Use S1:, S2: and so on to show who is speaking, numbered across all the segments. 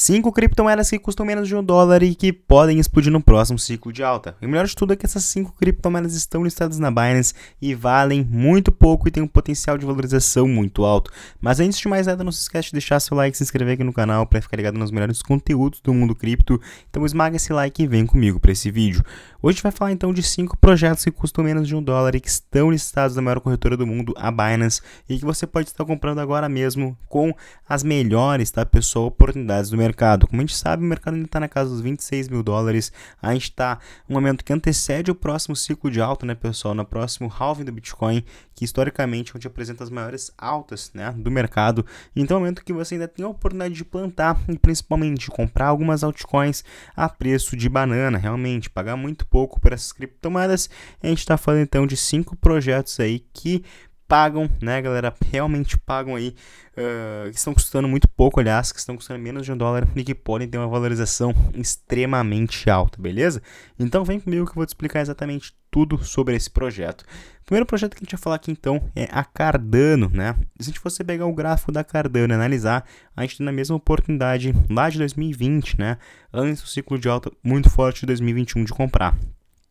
S1: Cinco criptomoedas que custam menos de um dólar e que podem explodir no próximo ciclo de alta. E o melhor de tudo é que essas cinco criptomoedas estão listadas na Binance e valem muito pouco e têm um potencial de valorização muito alto. Mas antes de mais nada, não se esquece de deixar seu like e se inscrever aqui no canal para ficar ligado nos melhores conteúdos do mundo cripto. Então esmaga esse like e vem comigo para esse vídeo. Hoje a gente vai falar então de cinco projetos que custam menos de um dólar e que estão listados na maior corretora do mundo, a Binance, e que você pode estar comprando agora mesmo com as melhores, tá pessoal, oportunidades do mercado mercado. Como a gente sabe, o mercado ainda está na casa dos 26 mil dólares. A gente está um momento que antecede o próximo ciclo de alta, né, pessoal? No próximo halving do Bitcoin, que historicamente é onde apresenta as maiores altas né, do mercado. Então é um momento que você ainda tem a oportunidade de plantar e principalmente de comprar algumas altcoins a preço de banana, realmente, pagar muito pouco por essas criptomoedas. A gente está falando então de cinco projetos aí que pagam, né, galera? Realmente pagam aí. Uh, ah, que estão custando muito pouco, aliás, que estão custando menos de um dólar e que podem ter uma valorização extremamente alta, beleza? Então vem comigo que eu vou te explicar exatamente tudo sobre esse projeto. O primeiro projeto que a gente vai falar aqui então é a Cardano, né? Se a gente fosse pegar o gráfico da Cardano e analisar, a gente tem tá na mesma oportunidade lá de 2020, né? Antes do ciclo de alta muito forte de 2021 de comprar.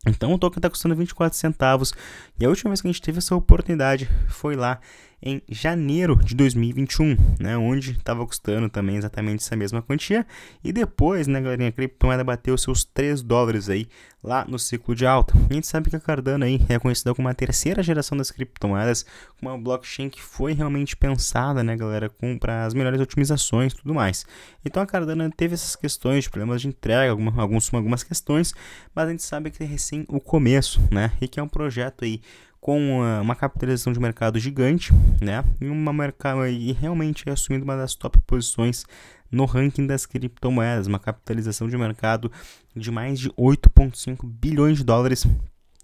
S1: Então o token está custando 24 centavos. E a última vez que a gente teve essa oportunidade foi lá em janeiro de 2021, né, onde estava custando também exatamente essa mesma quantia. E depois, né, galerinha, a criptomoeda bateu seus 3 dólares aí lá no ciclo de alta. A gente sabe que a Cardano aí é conhecida como a terceira geração das criptomoedas, uma blockchain que foi realmente pensada, né, galera, com para as melhores otimizações, tudo mais. Então a Cardano teve essas questões de problemas de entrega, alguma, algumas, algumas questões, mas a gente sabe que é recém o começo, né, e que é um projeto aí com uma capitalização de mercado gigante, né? E uma mercado e realmente é assumindo uma das top posições no ranking das criptomoedas, uma capitalização de mercado de mais de 8.5 bilhões de dólares.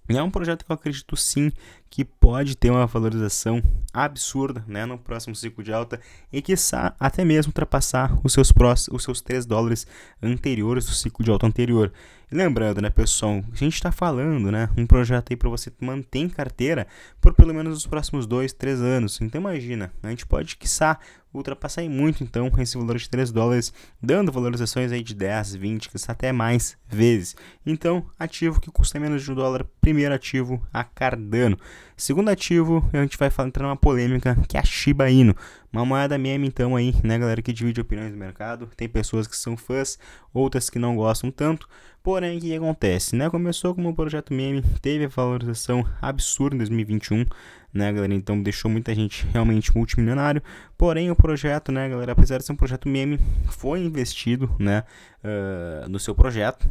S1: E é um projeto que eu acredito sim que pode ter uma valorização absurda né, no próximo ciclo de alta e que até mesmo ultrapassar os seus, próximos, os seus 3 dólares anteriores do ciclo de alta anterior. E lembrando, né, pessoal, a gente está falando, né, um projeto aí para você manter em carteira por pelo menos os próximos 2, 3 anos. Então imagina, a gente pode, quiçá, ultrapassar muito então esse valor de 3 dólares, dando valorizações aí de 10, 20, quiçá até mais vezes. Então, ativo que custa menos de 1 dólar, primeiro ativo a Cardano. Segundo ativo, a gente vai entrar numa polêmica que é a Shiba Inu, uma moeda meme então aí, né, galera, que divide opiniões do mercado. Tem pessoas que são fãs, outras que não gostam tanto. Porém, o que acontece, né? Começou como um projeto meme, teve a valorização absurda em 2021, né, galera? Então deixou muita gente realmente multimilionário. Porém, o projeto, né, galera, apesar de ser um projeto meme, foi investido, né, uh, no seu projeto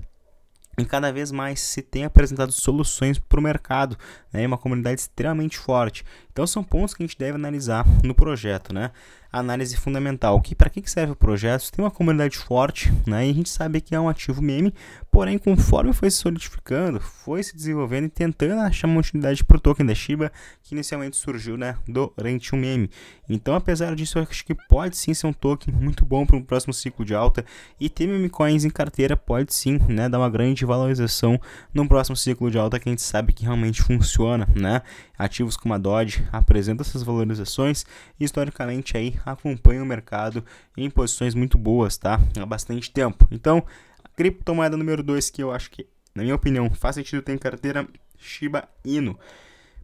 S1: e cada vez mais se tem apresentado soluções para o mercado, né, uma comunidade extremamente forte. Então são pontos que a gente deve analisar no projeto, né? análise fundamental, que para que serve o projeto? Tem uma comunidade forte, né? E a gente sabe que é um ativo meme, porém, conforme foi se solidificando, foi se desenvolvendo e tentando achar uma utilidade para o token da Shiba, que inicialmente surgiu né, durante um meme. Então, apesar disso, eu acho que pode sim ser um token muito bom para um próximo ciclo de alta, e ter meme coins em carteira pode sim né, dar uma grande valorização no próximo ciclo de alta que a gente sabe que realmente funciona, né? ativos como a Dodge apresentam essas valorizações e historicamente aí acompanha o mercado em posições muito boas, tá? Há bastante tempo. Então, a criptomoeda número 2 que eu acho que, na minha opinião, faz sentido ter em carteira Shiba Inu.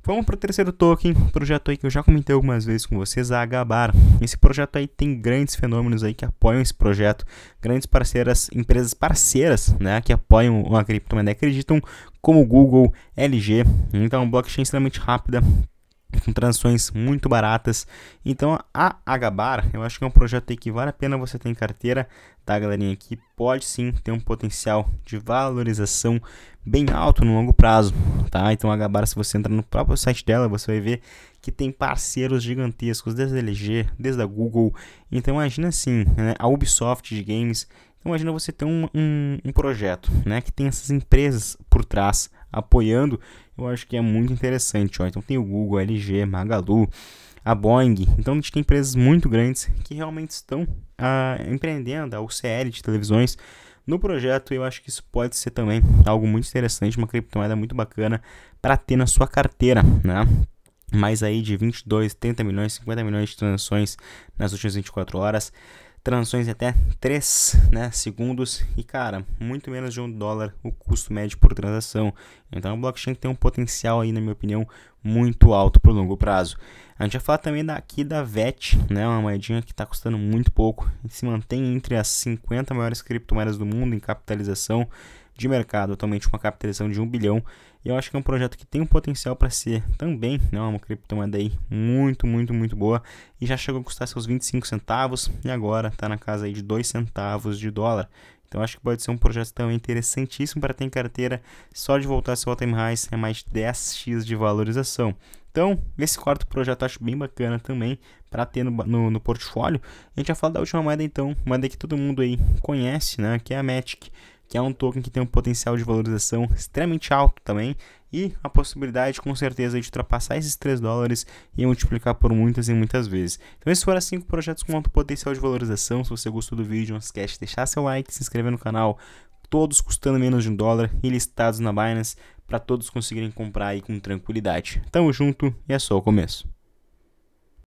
S1: Vamos para o terceiro token, projeto aí que eu já comentei algumas vezes com vocês, a Agabar. Esse projeto aí tem grandes fenômenos aí que apoiam esse projeto, grandes parceiras, empresas parceiras, né, que apoiam a criptomoeda, acreditam como Google, LG. Então, blockchain é extremamente rápida, com transações muito baratas. Então a Agabar, eu acho que é um projeto que vale a pena você ter em carteira, tá, galerinha? Que pode sim ter um potencial de valorização bem alto no longo prazo, tá? Então a Agabar, se você entrar no próprio site dela, você vai ver que tem parceiros gigantescos, desde a LG, desde a Google. Então imagina assim, né? a Ubisoft de games. Então, imagina você ter um, um, um projeto, né? Que tem essas empresas por trás apoiando, eu acho que é muito interessante. Ó. Então tem o Google, a LG, Magalu, a Boeing. Então a gente tem empresas muito grandes que realmente estão ah, empreendendo a UCL de televisões no projeto. Eu acho que isso pode ser também algo muito interessante, uma criptomoeda muito bacana para ter na sua carteira, né? Mais aí de 22, 30 milhões, 50 milhões de transações nas últimas 24 horas transações até 3 né, segundos e, cara, muito menos de um dólar o custo médio por transação. Então, o blockchain tem um potencial aí, na minha opinião, muito alto para o longo prazo. A gente vai falar também daqui da VET, né, uma moedinha que está custando muito pouco e se mantém entre as 50 maiores criptomoedas do mundo em capitalização de mercado, atualmente uma capitalização de 1 bilhão. E eu acho que é um projeto que tem um potencial para ser também né, uma criptomoeda aí muito, muito, muito boa. E já chegou a custar seus 25 centavos e agora está na casa aí de 2 centavos de dólar. Então acho que pode ser um projeto também interessantíssimo para ter em carteira. Só de voltar seu all-time rise é mais de 10x de valorização. Então, esse quarto projeto eu acho bem bacana também para ter no, no, no, portfólio. A gente já falou da última moeda então, moeda que todo mundo aí conhece, né, que é a Matic que é um token que tem um potencial de valorização extremamente alto também e a possibilidade com certeza de ultrapassar esses 3 dólares e multiplicar por muitas e muitas vezes. Então esses foram 5 projetos com alto potencial de valorização. Se você gostou do vídeo, não esquece de deixar seu like, se inscrever no canal, todos custando menos de um dólar e listados na Binance para todos conseguirem comprar aí com tranquilidade. Tamo junto e é só o começo.